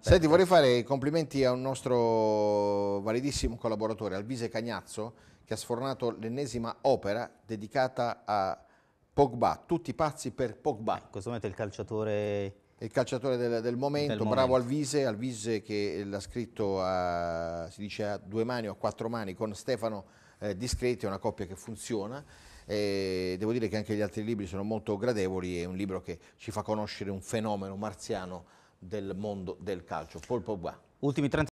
Senti, vorrei fare i complimenti a un nostro validissimo collaboratore, Alvise Cagnazzo, che ha sfornato l'ennesima opera dedicata a Pogba, tutti pazzi per Pogba. Ecco, In questo momento è il calciatore... Il calciatore del, del, momento, del bravo Alvise, Alvise che l'ha scritto a, si dice a due mani o a quattro mani con Stefano eh, Discreti, è una coppia che funziona. E devo dire che anche gli altri libri sono molto gradevoli, è un libro che ci fa conoscere un fenomeno marziano del mondo del calcio. Paul Pogba. Ultimi 30